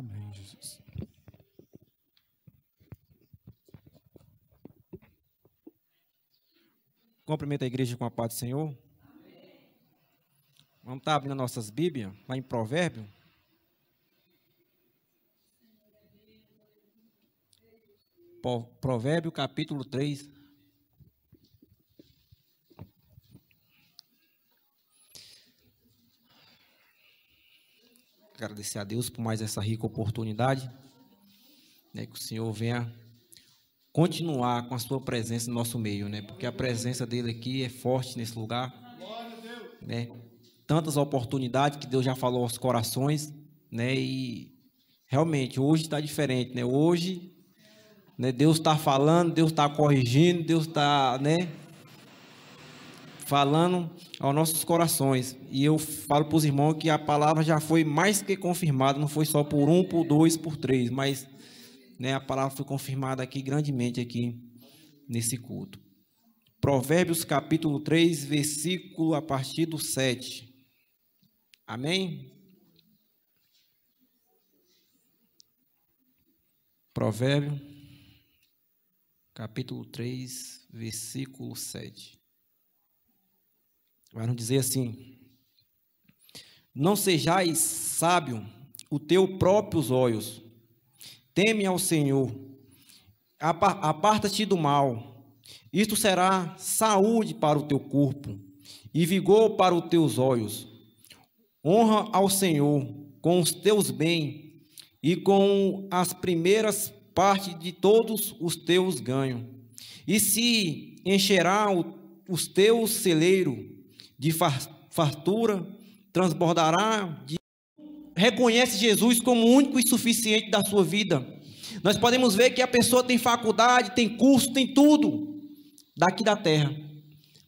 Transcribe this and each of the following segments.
Amém, Jesus. Cumprimento a igreja com a paz do Senhor. Amém. Vamos estar abrindo nossas Bíblias, lá em Provérbio. Provérbio capítulo 3, agradecer a Deus por mais essa rica oportunidade. Né, que o Senhor venha continuar com a sua presença no nosso meio, né? Porque a presença dele aqui é forte nesse lugar. Né? Tantas oportunidades que Deus já falou aos corações, né? E realmente hoje está diferente, né? Hoje, né? Deus está falando, Deus está corrigindo, Deus está, né? falando aos nossos corações. E eu falo para os irmãos que a palavra já foi mais que confirmada, não foi só por um, por dois, por três, mas né, a palavra foi confirmada aqui grandemente aqui nesse culto. Provérbios capítulo 3, versículo a partir do 7. Amém? Provérbio capítulo 3, versículo 7. Vai nos dizer assim: Não sejais sábio o teu próprios olhos. Teme ao Senhor. Aparta-te do mal. Isto será saúde para o teu corpo e vigor para os teus olhos. Honra ao Senhor com os teus bens e com as primeiras partes de todos os teus ganhos. E se encherá os teus celeiros de fartura, transbordará, de... reconhece Jesus como o único e suficiente da sua vida. Nós podemos ver que a pessoa tem faculdade, tem curso, tem tudo daqui da terra,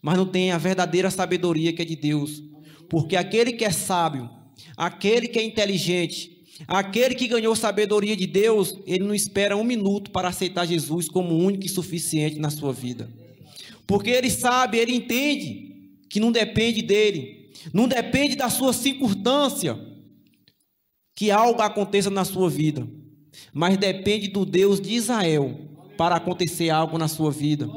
mas não tem a verdadeira sabedoria que é de Deus, porque aquele que é sábio, aquele que é inteligente, Aquele que ganhou sabedoria de Deus, ele não espera um minuto para aceitar Jesus como único e suficiente na sua vida. Porque ele sabe, ele entende que não depende dele, não depende da sua circunstância que algo aconteça na sua vida, mas depende do Deus de Israel para acontecer algo na sua vida.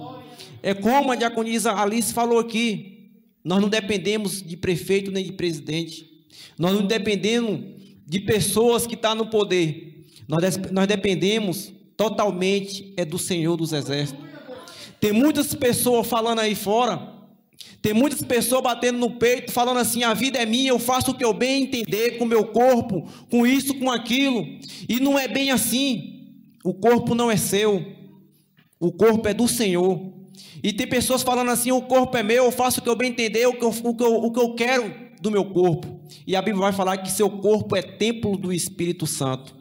É como a diaconisa Alice falou aqui: nós não dependemos de prefeito nem de presidente, nós não dependemos de pessoas que estão tá no poder, nós, nós dependemos totalmente é do Senhor dos Exércitos. Tem muitas pessoas falando aí fora tem muitas pessoas batendo no peito, falando assim: a vida é minha, eu faço o que eu bem entender com o meu corpo, com isso, com aquilo. E não é bem assim. O corpo não é seu, o corpo é do Senhor. E tem pessoas falando assim: o corpo é meu, eu faço o que eu bem entender, o que eu, o que eu, o que eu quero do meu corpo. E a Bíblia vai falar que seu corpo é templo do Espírito Santo.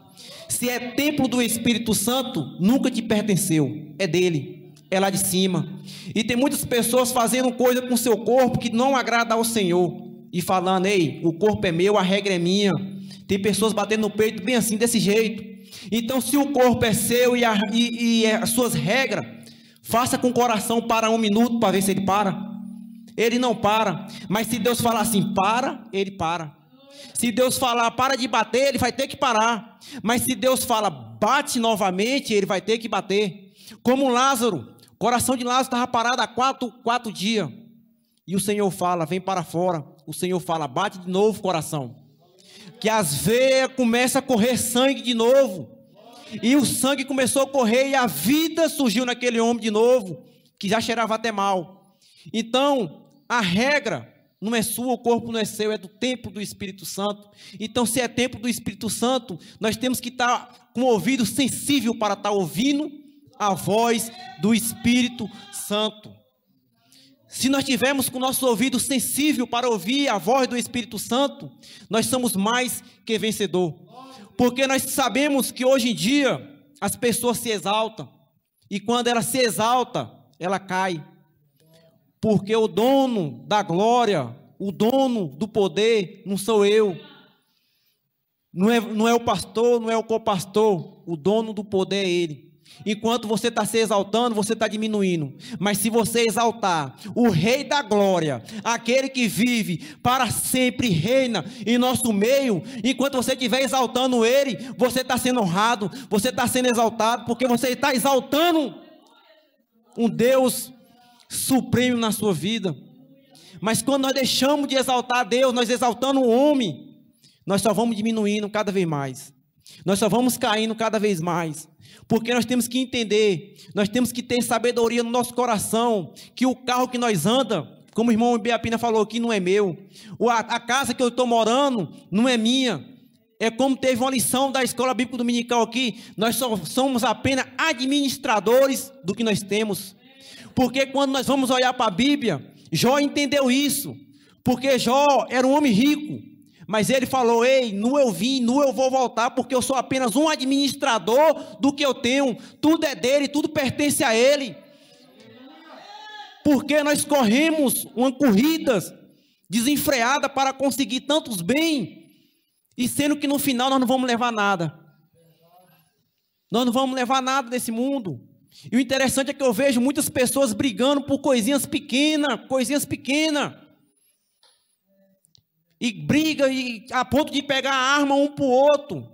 Se é templo do Espírito Santo, nunca te pertenceu, é dele é lá de cima. E tem muitas pessoas fazendo coisa com seu corpo que não agrada ao Senhor. E falando, ei, o corpo é meu, a regra é minha. Tem pessoas batendo no peito bem assim, desse jeito. Então, se o corpo é seu e, a, e, e é as suas regras, faça com o coração para um minuto para ver se ele para. Ele não para. Mas se Deus falar assim, para, ele para. Se Deus falar, para de bater, ele vai ter que parar. Mas se Deus fala, bate novamente, ele vai ter que bater. Como Lázaro, coração de Lázaro estava parado há quatro, quatro dias. E o Senhor fala: vem para fora. O Senhor fala: bate de novo o coração. Que as veias começam a correr sangue de novo. E o sangue começou a correr e a vida surgiu naquele homem de novo, que já cheirava até mal. Então, a regra não é sua, o corpo não é seu, é do tempo do Espírito Santo. Então, se é tempo do Espírito Santo, nós temos que estar com o ouvido sensível para estar ouvindo a voz do Espírito Santo. Se nós tivermos com o nosso ouvido sensível para ouvir a voz do Espírito Santo, nós somos mais que vencedor. Porque nós sabemos que hoje em dia as pessoas se exaltam e quando ela se exalta, ela cai. Porque o dono da glória, o dono do poder não sou eu. Não é, não é o pastor, não é o copastor, o dono do poder é ele. Enquanto você está se exaltando, você está diminuindo. Mas se você exaltar o Rei da Glória, aquele que vive para sempre, reina em nosso meio, enquanto você estiver exaltando Ele, você está sendo honrado, você está sendo exaltado, porque você está exaltando um Deus supremo na sua vida. Mas quando nós deixamos de exaltar Deus, nós exaltando o homem, nós só vamos diminuindo cada vez mais. Nós só vamos caindo cada vez mais, porque nós temos que entender, nós temos que ter sabedoria no nosso coração, que o carro que nós anda, como o irmão Beapina falou aqui, não é meu, a casa que eu estou morando não é minha, é como teve uma lição da escola bíblica dominical aqui, nós só somos apenas administradores do que nós temos, porque quando nós vamos olhar para a Bíblia, Jó entendeu isso, porque Jó era um homem rico, mas ele falou: Ei, nu eu vim, nu eu vou voltar, porque eu sou apenas um administrador do que eu tenho. Tudo é dele, tudo pertence a ele. Porque nós corremos uma corrida desenfreada para conseguir tantos bens, e sendo que no final nós não vamos levar nada. Nós não vamos levar nada desse mundo. E o interessante é que eu vejo muitas pessoas brigando por coisinhas pequenas, coisinhas pequenas e briga e a ponto de pegar a arma um para o outro.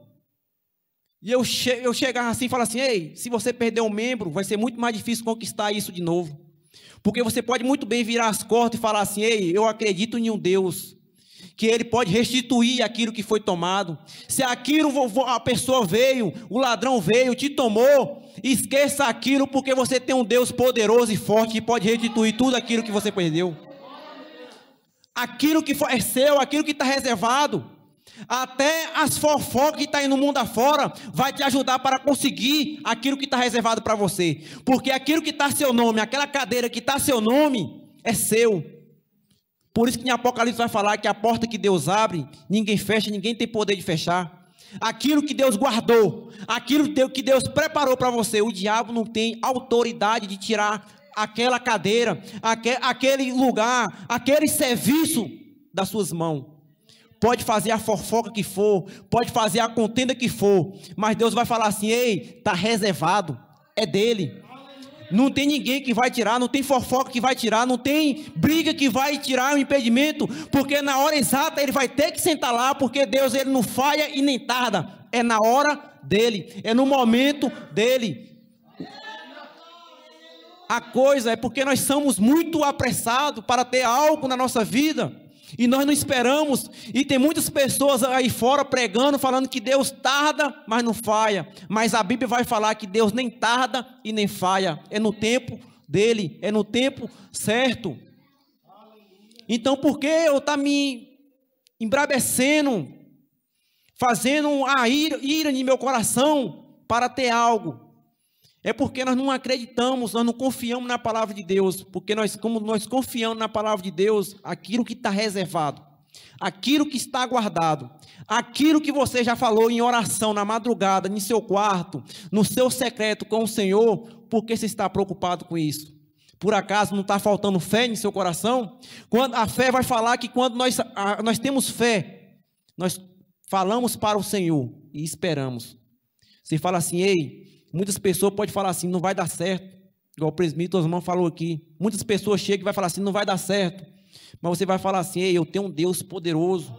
E eu, che eu chegava assim e falava assim: ei, se você perder um membro, vai ser muito mais difícil conquistar isso de novo. Porque você pode muito bem virar as costas e falar assim: ei, eu acredito em um Deus, que ele pode restituir aquilo que foi tomado. Se aquilo, a pessoa veio, o ladrão veio, te tomou, esqueça aquilo, porque você tem um Deus poderoso e forte que pode restituir tudo aquilo que você perdeu aquilo que é seu, aquilo que está reservado. Até as fofocas que está aí no mundo afora vai te ajudar para conseguir aquilo que está reservado para você. Porque aquilo que está seu nome, aquela cadeira que está seu nome, é seu. Por isso que em Apocalipse vai falar que a porta que Deus abre, ninguém fecha, ninguém tem poder de fechar. Aquilo que Deus guardou, aquilo que Deus preparou para você, o diabo não tem autoridade de tirar aquela cadeira, aquele lugar, aquele serviço das suas mãos. Pode fazer a fofoca que for, pode fazer a contenda que for, mas Deus vai falar assim: ei, está reservado, é dele. Não tem ninguém que vai tirar, não tem fofoca que vai tirar, não tem briga que vai tirar o impedimento, porque na hora exata ele vai ter que sentar lá, porque Deus ele não falha e nem tarda. É na hora dele, é no momento dele a coisa é porque nós somos muito apressados para ter algo na nossa vida. E nós não esperamos, e tem muitas pessoas aí fora pregando, falando que Deus tarda, mas não falha. Mas a Bíblia vai falar que Deus nem tarda e nem falha. É no tempo dele, é no tempo certo. Então por que eu estou tá me embrabecendo, fazendo a ira, ira em meu coração para ter algo? É porque nós não acreditamos, nós não confiamos na palavra de Deus, porque nós, como nós confiamos na palavra de Deus, aquilo que está reservado, aquilo que está guardado, aquilo que você já falou em oração na madrugada, em seu quarto, no seu secreto com o Senhor, por que você está preocupado com isso? Por acaso não está faltando fé em seu coração? Quando a fé vai falar que quando nós, a, nós temos fé, nós falamos para o Senhor e esperamos. Você fala assim, ei, Muitas pessoas podem falar assim, não vai dar certo. Igual o presbítero Osman falou aqui. Muitas pessoas chegam e vai falar assim, não vai dar certo. Mas você vai falar assim, Ei, eu tenho um Deus poderoso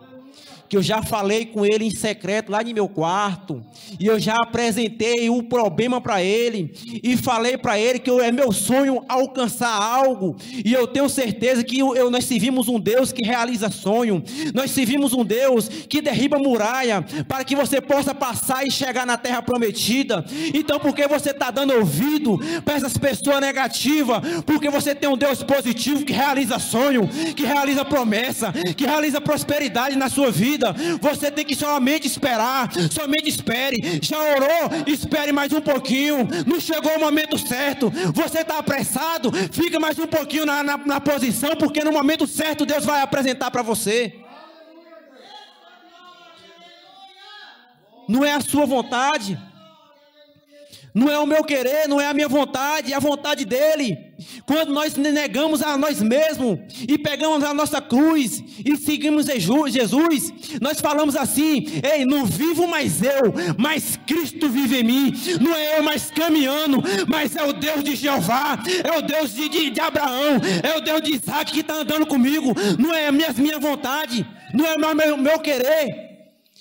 que eu já falei com ele em secreto lá no meu quarto, e eu já apresentei o problema para ele, e falei para ele que eu, é meu sonho alcançar algo, e eu tenho certeza que eu, eu, nós servimos um Deus que realiza sonho, nós servimos um Deus que derriba muralha, para que você possa passar e chegar na terra prometida, então por que você está dando ouvido para essas pessoas negativas, porque você tem um Deus positivo que realiza sonho, que realiza promessa, que realiza prosperidade na sua vida, vida. Você tem que somente esperar, somente espere. Já orou? Espere mais um pouquinho. Não chegou o momento certo. Você está apressado? Fica mais um pouquinho na, na, na posição, porque no momento certo Deus vai apresentar para você. Não é a sua vontade. Não é o meu querer, não é a minha vontade, é a vontade dele. Quando nós negamos a nós mesmos e pegamos a nossa cruz e seguimos Jesus, nós falamos assim: ei, não vivo mais eu, mas Cristo vive em mim. Não é eu mais caminhando, mas é o Deus de Jeová, é o Deus de, de, de Abraão, é o Deus de Isaac que está andando comigo. Não é a minha, minha vontade, não é mais meu, meu querer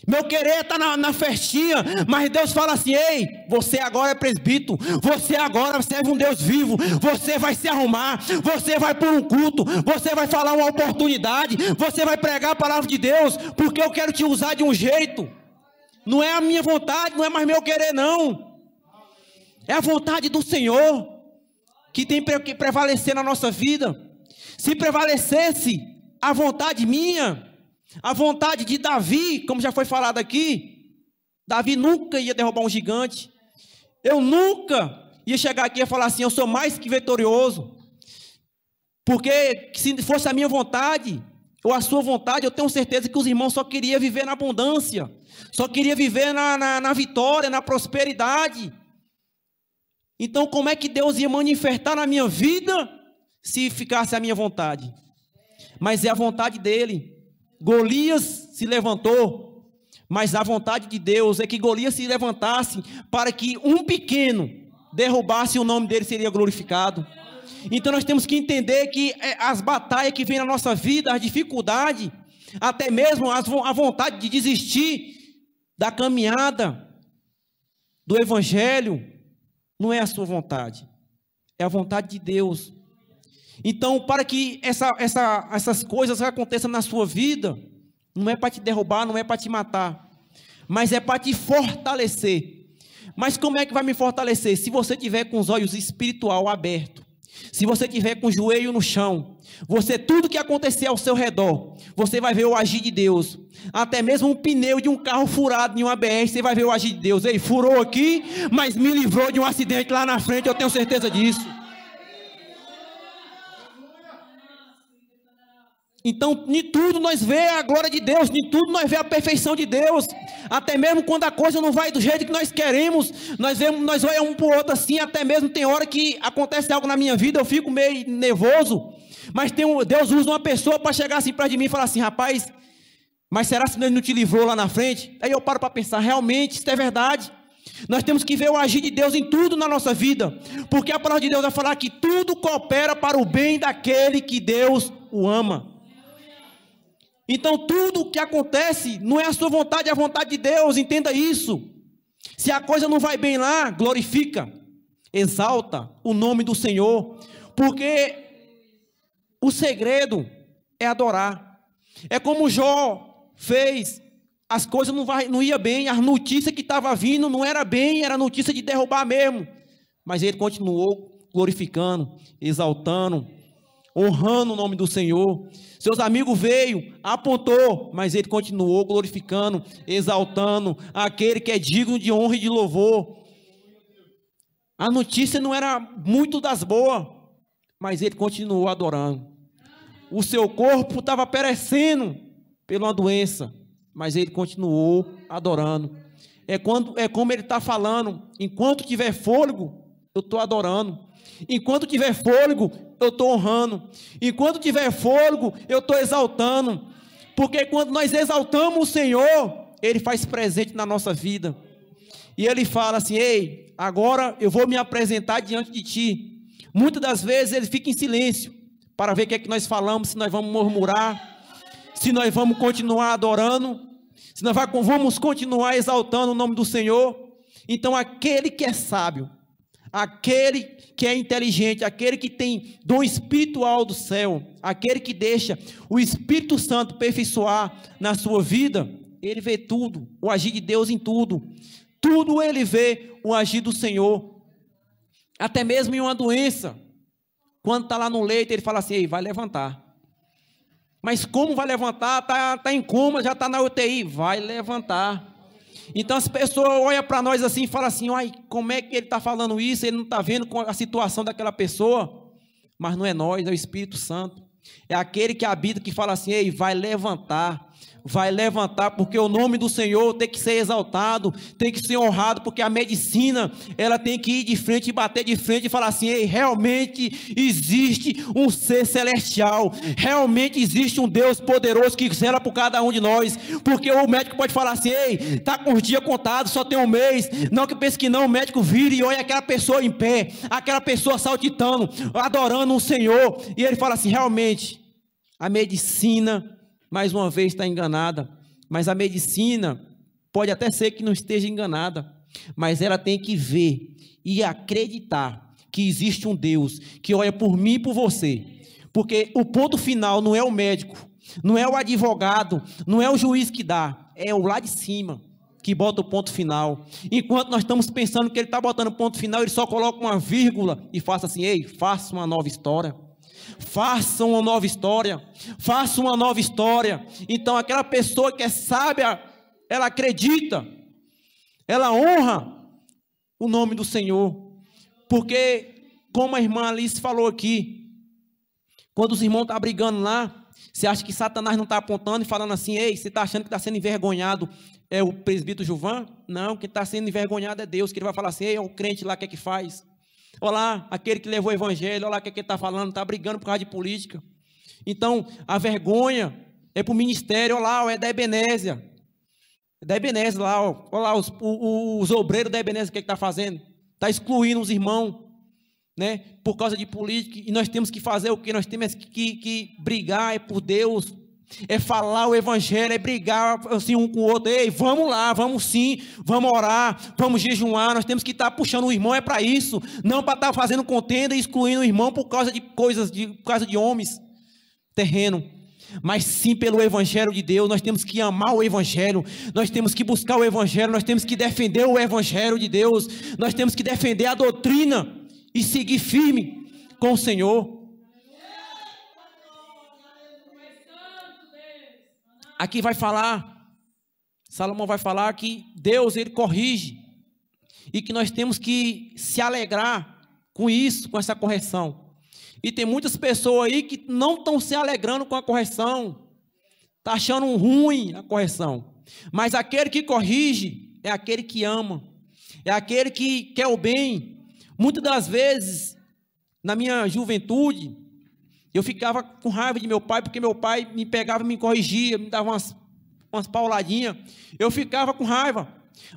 meu querer está na, na, festinha, mas Deus fala assim: ei, você agora é presbítero, você agora serve um Deus vivo, você vai se arrumar, você vai por um culto, você vai falar uma oportunidade, você vai pregar a palavra de Deus, porque eu quero te usar de um jeito. Não é a minha vontade, não é mais meu querer, não. É a vontade do Senhor que tem que prevalecer na nossa vida. Se prevalecesse a vontade minha, a vontade de Davi, como já foi falado aqui, Davi nunca ia derrubar um gigante. Eu nunca ia chegar aqui e falar assim: eu sou mais que vitorioso. Porque se fosse a minha vontade, ou a sua vontade, eu tenho certeza que os irmãos só queriam viver na abundância, só queriam viver na, na, na, vitória, na prosperidade. Então, como é que Deus ia manifestar na minha vida se ficasse a minha vontade? Mas é a vontade dele. Golias se levantou, mas a vontade de Deus é que Golias se levantasse para que um pequeno derrubasse o nome dele seria glorificado. Então nós temos que entender que é, as batalhas que vêm na nossa vida, as dificuldades, até mesmo a vontade de desistir da caminhada do evangelho, não é a sua vontade, é a vontade de Deus. Então, para que essa, essa, essas coisas aconteçam na sua vida, não é para te derrubar, não é para te matar, mas é para te fortalecer. Mas como é que vai me fortalecer? Se você tiver com os olhos espiritual abertos, se você tiver com o joelho no chão, você tudo que acontecer ao seu redor, você vai ver o agir de Deus. Até mesmo um pneu de um carro furado em uma BR, você vai ver o agir de Deus. Ei, furou aqui, mas me livrou de um acidente lá na frente, eu tenho certeza disso. Então, em tudo nós vê a glória de Deus, em tudo nós vê a perfeição de Deus. Até mesmo quando a coisa não vai do jeito que nós queremos, nós vemos, nós olhamos um para o outro assim, até mesmo tem hora que acontece algo na minha vida, eu fico meio nervoso, mas um, Deus usa uma pessoa para chegar assim perto de mim e falar assim, rapaz, mas será se Deus não te livrou lá na frente? Aí eu paro para pensar, realmente, isso é verdade. Nós temos que ver o agir de Deus em tudo na nossa vida, porque a palavra de Deus vai falar que tudo coopera para o bem daquele que Deus o ama. Então, tudo o que acontece não é a sua vontade, é a vontade de Deus, entenda isso. Se a coisa não vai bem lá, glorifica, exalta o nome do Senhor, porque o segredo é adorar. É como Jó fez, as coisas não, vai, não ia bem, as notícias que estavam vindo não era bem, era notícia de derrubar mesmo. Mas ele continuou glorificando, exaltando, honrando o nome do Senhor. Seus amigos veio, apontou, mas ele continuou glorificando, exaltando aquele que é digno de honra e de louvor. A notícia não era muito das boas, mas ele continuou adorando. O seu corpo estava perecendo pela doença, mas ele continuou adorando. É, quando, é como ele está falando: enquanto tiver fôlego, eu estou adorando. Enquanto tiver fôlego, eu estou honrando. Enquanto tiver fôlego, eu estou exaltando. Porque quando nós exaltamos o Senhor, Ele faz presente na nossa vida. E Ele fala assim: Ei, agora eu vou me apresentar diante de Ti. Muitas das vezes Ele fica em silêncio para ver o que é que nós falamos, se nós vamos murmurar, se nós vamos continuar adorando, se nós vamos continuar exaltando o nome do Senhor. Então, aquele que é sábio, Aquele que é inteligente, aquele que tem dom espiritual do céu, aquele que deixa o Espírito Santo perfeiçoar na sua vida, ele vê tudo, o agir de Deus em tudo. Tudo ele vê o agir do Senhor. Até mesmo em uma doença. Quando está lá no leito, ele fala assim: Ei, vai levantar. Mas como vai levantar? Está tá em coma, já está na UTI. Vai levantar. Então as pessoas olham para nós assim e falam assim: Ai, como é que ele está falando isso? Ele não está vendo a situação daquela pessoa. Mas não é nós, é o Espírito Santo. É aquele que habita que fala assim: Ei, vai levantar vai levantar, porque o nome do Senhor tem que ser exaltado, tem que ser honrado, porque a medicina, ela tem que ir de frente, bater de frente e falar assim: Ei, realmente existe um ser celestial, realmente existe um Deus poderoso que zela por cada um de nós, porque o médico pode falar assim: Ei, tá com os dias contados, só tem um mês, não que pense que não, o médico vira e olha aquela pessoa em pé, aquela pessoa saltitando, adorando o Senhor, e ele fala assim: realmente, a medicina mais uma vez está enganada. Mas a medicina pode até ser que não esteja enganada, mas ela tem que ver e acreditar que existe um Deus que olha por mim e por você. Porque o ponto final não é o médico, não é o advogado, não é o juiz que dá, é o lá de cima que bota o ponto final. Enquanto nós estamos pensando que ele está botando ponto final, ele só coloca uma vírgula e faça assim: ei, faça uma nova história. Faça uma nova história. Faça uma nova história. Então, aquela pessoa que é sábia, ela acredita, ela honra o nome do Senhor. Porque, como a irmã Alice falou aqui, quando os irmãos estão tá brigando lá, você acha que Satanás não está apontando e falando assim, ei, você está achando que está sendo envergonhado é o presbítero Juvan? Não, quem está sendo envergonhado é Deus, que ele vai falar assim, ei, é o crente lá, o que é que faz? Olá, aquele que levou o evangelho, olha lá o que, é que ele está falando, está brigando por causa de política. Então, a vergonha é para o ministério, olha lá, é da Ebenésia. É da Ebenésia lá, ó, olá, os, os obreiros da Ebenésia, o que é está fazendo? Está excluindo os irmãos, né, por causa de política. E nós temos que fazer o que? Nós temos que, que, que brigar é por Deus, é falar o evangelho, é brigar assim um com o outro, ei, vamos lá, vamos sim, vamos orar, vamos jejuar, nós temos que estar tá puxando o irmão, é para isso, não para estar tá fazendo contenda e excluindo o irmão por causa de coisas, de, por causa de homens, terreno, mas sim pelo Evangelho de Deus. Nós temos que amar o Evangelho, nós temos que buscar o Evangelho, nós temos que defender o Evangelho de Deus, nós temos que defender a doutrina e seguir firme com o Senhor. aqui vai falar, Salomão vai falar que Deus ele corrige e que nós temos que se alegrar com isso, com essa correção. E tem muitas pessoas aí que não estão se alegrando com a correção, tá achando ruim a correção. Mas aquele que corrige é aquele que ama, é aquele que quer o bem. Muitas das vezes, na minha juventude, eu ficava com raiva de meu pai, porque meu pai me pegava, me corrigia, me dava umas, umas pauladinhas. Eu ficava com raiva.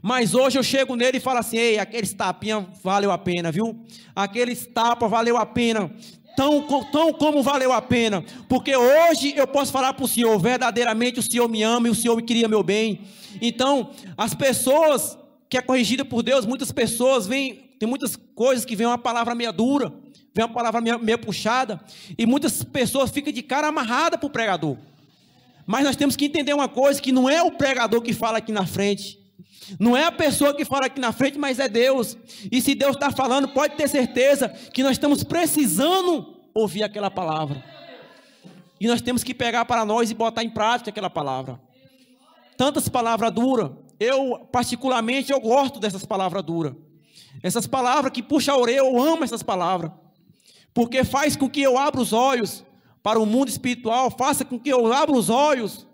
Mas hoje eu chego nele e falo assim: ei, aqueles tapinha valeu a pena, viu? Aqueles tapa valeu a pena. Tão, tão como valeu a pena, porque hoje eu posso falar para o Senhor: verdadeiramente o Senhor me ama e o Senhor me queria meu bem. Então, as pessoas que é corrigida por Deus, muitas pessoas vêm, tem muitas coisas que vêm uma palavra meia dura, vem uma palavra meio, meio puxada, e muitas pessoas ficam de cara amarrada para o pregador. Mas nós temos que entender uma coisa: que não é o pregador que fala aqui na frente, não é a pessoa que fala aqui na frente, mas é Deus. E se Deus está falando, pode ter certeza que nós estamos precisando ouvir aquela palavra. E nós temos que pegar para nós e botar em prática aquela palavra. Tantas palavras duras. Eu, particularmente, eu gosto dessas palavras duras. Essas palavras que puxa a orelha, eu amo essas palavras porque faz com que eu abra os olhos para o mundo espiritual, faça com que eu abra os olhos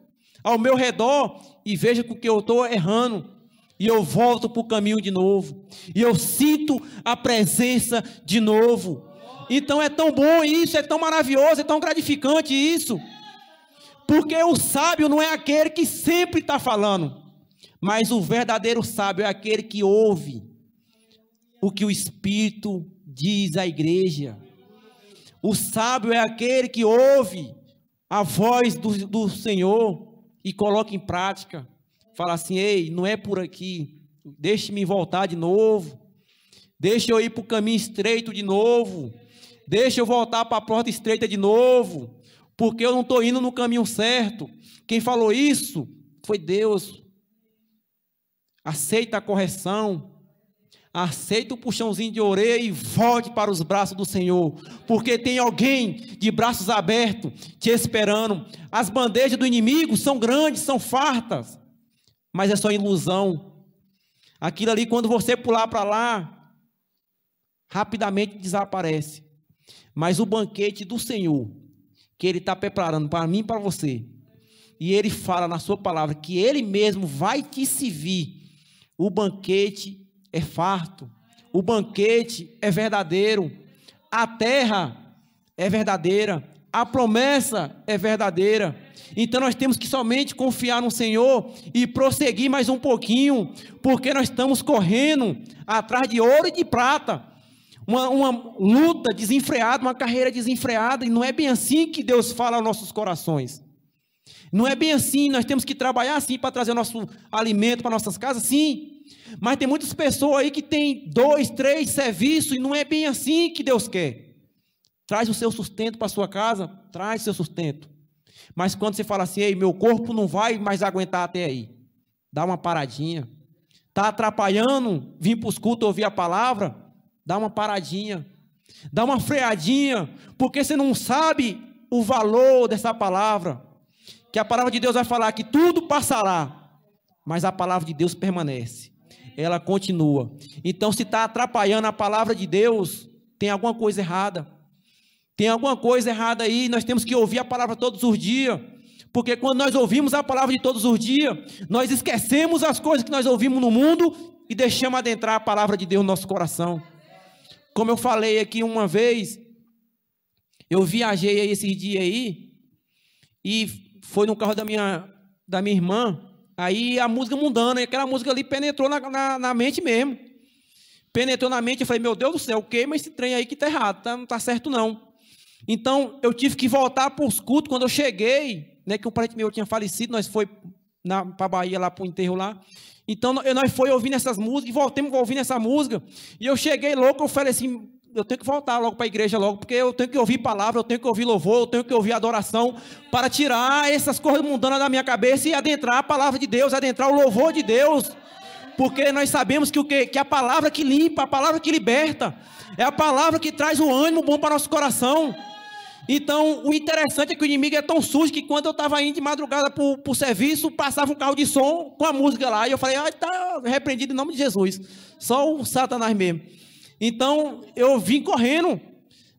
ao meu redor e veja com que eu estou errando. E eu volto para o caminho de novo. E eu sinto a presença de novo. Então é tão bom isso, é tão maravilhoso, é tão gratificante isso. Porque o sábio não é aquele que sempre está falando, mas o verdadeiro sábio é aquele que ouve o que o Espírito diz à igreja. O sábio é aquele que ouve a voz do, do Senhor e coloca em prática. Fala assim: ei, não é por aqui, deixe-me voltar de novo, deixe eu ir para o caminho estreito de novo, deixe eu voltar para a porta estreita de novo, porque eu não estou indo no caminho certo. Quem falou isso foi Deus. Aceita a correção, Aceita o puxãozinho de orelha e volte para os braços do Senhor, porque tem alguém de braços abertos te esperando. As bandejas do inimigo são grandes, são fartas, mas é só ilusão. Aquilo ali, quando você pular para lá, rapidamente desaparece. Mas o banquete do Senhor, que Ele está preparando para mim e para você, e Ele fala na Sua palavra que Ele mesmo vai te servir o banquete é farto, o banquete é verdadeiro, a terra é verdadeira, a promessa é verdadeira. Então nós temos que somente confiar no Senhor e prosseguir mais um pouquinho, porque nós estamos correndo atrás de ouro e de prata. Uma, uma luta desenfreada, uma carreira desenfreada, e não é bem assim que Deus fala aos nossos corações. Não é bem assim, nós temos que trabalhar assim para trazer o nosso alimento para nossas casas, sim. Mas tem muitas pessoas aí que tem dois, três serviços e não é bem assim que Deus quer. Traz o seu sustento para sua casa, traz o seu sustento. Mas quando você fala assim, ei, meu corpo não vai mais aguentar até aí, dá uma paradinha. Está atrapalhando vir para os cultos ouvir a palavra? Dá uma paradinha. Dá uma freadinha, porque você não sabe o valor dessa palavra. Que a palavra de Deus vai falar que tudo passará, mas a palavra de Deus permanece. Ela continua. Então, se está atrapalhando a palavra de Deus, tem alguma coisa errada. Tem alguma coisa errada aí, nós temos que ouvir a palavra todos os dias. Porque quando nós ouvimos a palavra de todos os dias, nós esquecemos as coisas que nós ouvimos no mundo e deixamos adentrar a palavra de Deus no nosso coração. Como eu falei aqui uma vez, eu viajei aí esses dias aí e foi no carro da minha, da minha irmã, aí a música mundana, e aquela música ali penetrou na, na, na mente mesmo. Penetrou na mente, eu falei, meu Deus do céu, queima esse trem aí que tá errado, tá, não tá certo não. Então, eu tive que voltar para os cultos, quando eu cheguei, né, que um parente meu tinha falecido, nós foi para a Bahia, lá para o enterro lá, então, nós foi ouvindo essas músicas, voltamos ouvindo essa música, e eu cheguei louco, eu falei assim, eu tenho que voltar logo para a igreja logo, porque eu tenho que ouvir palavra, eu tenho que ouvir louvor, eu tenho que ouvir adoração, para tirar essas coisas mundanas da minha cabeça e adentrar a palavra de Deus, adentrar o louvor de Deus. Porque nós sabemos que o quê? Que a palavra que limpa, a palavra que liberta, é a palavra que traz o ânimo bom para nosso coração. Então, o interessante é que o inimigo é tão sujo que quando eu estava indo de madrugada para o serviço, passava um carro de som com a música lá. E eu falei, ah, está repreendido em nome de Jesus. Só o Satanás mesmo. Então eu vim correndo,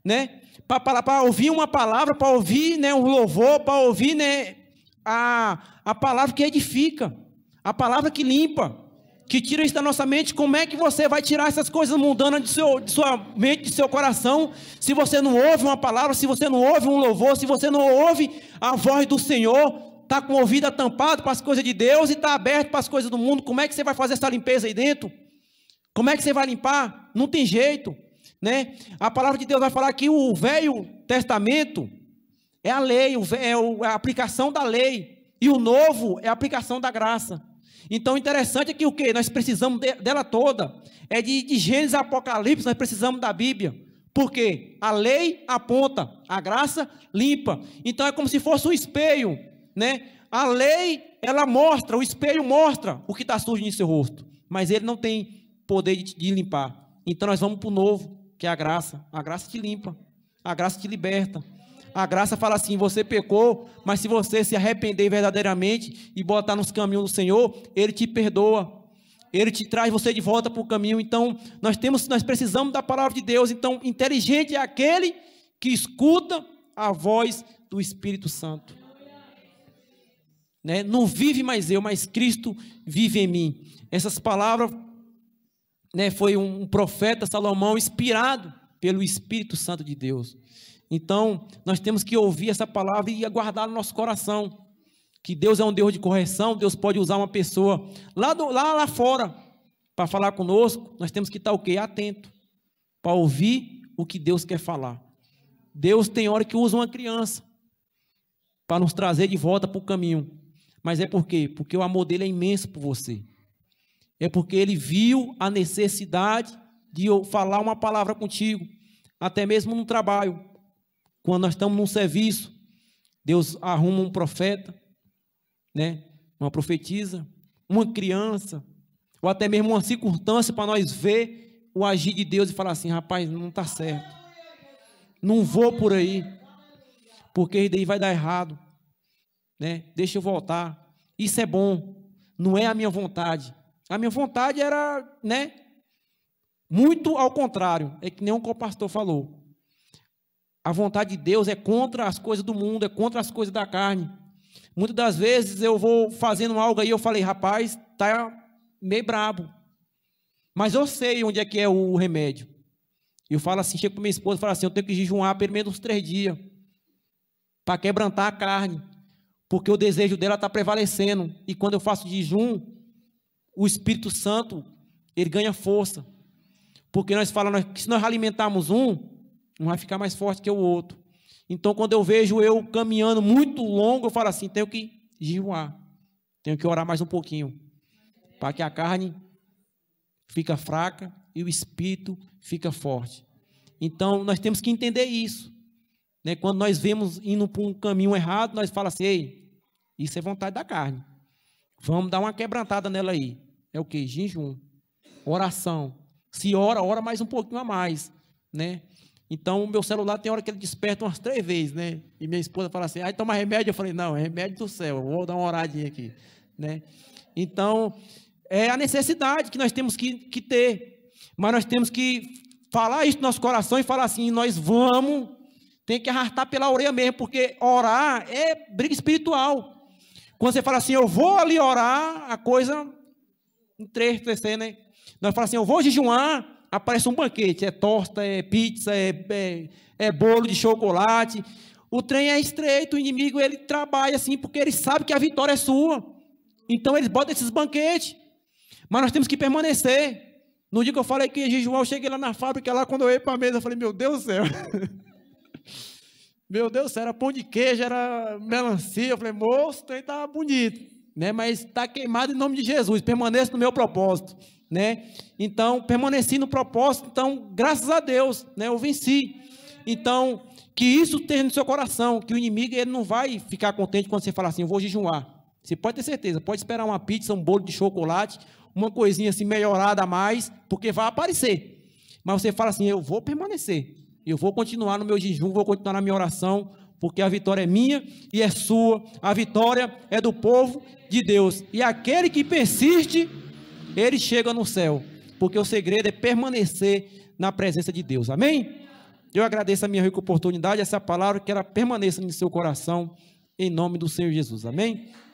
né? Para ouvir uma palavra, para ouvir né, um louvor, para ouvir né, a, a palavra que edifica, a palavra que limpa, que tira isso da nossa mente. Como é que você vai tirar essas coisas mundanas de, seu, de sua mente, de seu coração, se você não ouve uma palavra, se você não ouve um louvor, se você não ouve a voz do Senhor? Está com o ouvido tampado para as coisas de Deus e está aberto para as coisas do mundo. Como é que você vai fazer essa limpeza aí dentro? Como é que você vai limpar? Não tem jeito, né? A palavra de Deus vai falar que o Velho Testamento é a lei, é, é a aplicação da lei, e o Novo é a aplicação da graça. Então, interessante é que o que nós precisamos dela toda é de, de Gênesis a Apocalipse, nós precisamos da Bíblia. Porque a lei aponta, a graça limpa. Então é como se fosse um espelho, né? A lei, ela mostra, o espelho mostra o que está sujo em seu rosto, mas ele não tem poder de, de limpar. Então nós vamos para o novo, que é a graça. A graça te limpa, a graça te liberta. A graça fala assim: você pecou, mas se você se arrepender verdadeiramente e botar nos caminhos do Senhor, Ele te perdoa. Ele te traz você de volta para o caminho. Então, nós temos, nós precisamos da palavra de Deus. Então, inteligente é aquele que escuta a voz do Espírito Santo. Né? Não vive mais eu, mas Cristo vive em mim. Essas palavras né, foi um profeta Salomão inspirado pelo Espírito Santo de Deus. Então, nós temos que ouvir essa palavra e aguardar no nosso coração. Que Deus é um Deus de correção, Deus pode usar uma pessoa lá, do, lá, lá fora para falar conosco. Nós temos que estar tá o quê? Atento para ouvir o que Deus quer falar. Deus tem hora que usa uma criança para nos trazer de volta para o caminho. Mas é por quê? Porque o amor dele é imenso por você. É porque ele viu a necessidade de eu falar uma palavra contigo, até mesmo no trabalho. Quando nós estamos num serviço, Deus arruma um profeta, né? Uma profetisa, uma criança, ou até mesmo uma circunstância para nós ver o agir de Deus e falar assim, rapaz, não está certo. Não vou por aí. Porque daí vai dar errado. Né? Deixa eu voltar. Isso é bom. Não é a minha vontade, a minha vontade era, né? Muito ao contrário, é que nem o pastor falou. A vontade de Deus é contra as coisas do mundo, é contra as coisas da carne. Muitas das vezes eu vou fazendo algo aí, eu falei, rapaz, tá meio brabo. Mas eu sei onde é que é o remédio. Eu falo assim, chego para minha esposa e falo assim, eu tenho que jejuar pelo menos uns três dias para quebrantar a carne, porque o desejo dela está prevalecendo. E quando eu faço jejum, o Espírito Santo, ele ganha força. Porque nós falamos que se nós alimentarmos um, um vai ficar mais forte que o outro. Então, quando eu vejo eu caminhando muito longo, eu falo assim: tenho que jejuar, tenho que orar mais um pouquinho, para que a carne fica fraca e o espírito fica forte. Então, nós temos que entender isso. Né? Quando nós vemos indo para um caminho errado, nós falamos assim: Ei, isso é vontade da carne. Vamos dar uma quebrantada nela aí. É o que? Jejum. Oração. Se ora, ora mais um pouquinho a mais, né? Então, o meu celular tem hora que ele desperta umas três vezes, né? E minha esposa fala assim, ah, toma remédio. Eu falei, não, é remédio do céu, vou dar uma oradinha aqui, né? Então, é a necessidade que nós temos que, que ter. Mas nós temos que falar isso no nosso coração e falar assim, nós vamos, tem que arrastar pela orelha mesmo, porque orar é briga espiritual. Quando você fala assim, eu vou ali orar, a coisa um trecho terceiro, né? Nós falamos assim, eu vou jejuar, aparece um banquete, é torta, é pizza, é, é, é bolo de chocolate. O trem é estreito, o inimigo ele trabalha assim, porque ele sabe que a vitória é sua. Então eles botam esses banquetes. Mas nós temos que permanecer. No dia que eu falei que ia jejuar, eu cheguei lá na fábrica, lá quando eu ia para a mesa, eu falei, meu Deus do céu. meu Deus do céu, era pão de queijo, era melancia. Eu falei, moço, o trem tá bonito né? Mas está queimado em nome de Jesus. Permaneço no meu propósito, né? Então permaneci no propósito. Então graças a Deus, né? Eu venci. Então que isso tenha no seu coração, que o inimigo ele não vai ficar contente quando você falar assim, eu vou jejuar. Você pode ter certeza, pode esperar uma pizza, um bolo de chocolate, uma coisinha assim melhorada a mais, porque vai aparecer. Mas você fala assim, eu vou permanecer, eu vou continuar no meu jejum, vou continuar na minha oração, porque a vitória é minha e é sua, a vitória é do povo de Deus. E aquele que persiste, ele chega no céu, porque o segredo é permanecer na presença de Deus. Amém? Eu agradeço a minha rica oportunidade, essa palavra que ela permaneça no seu coração, em nome do Senhor Jesus. Amém?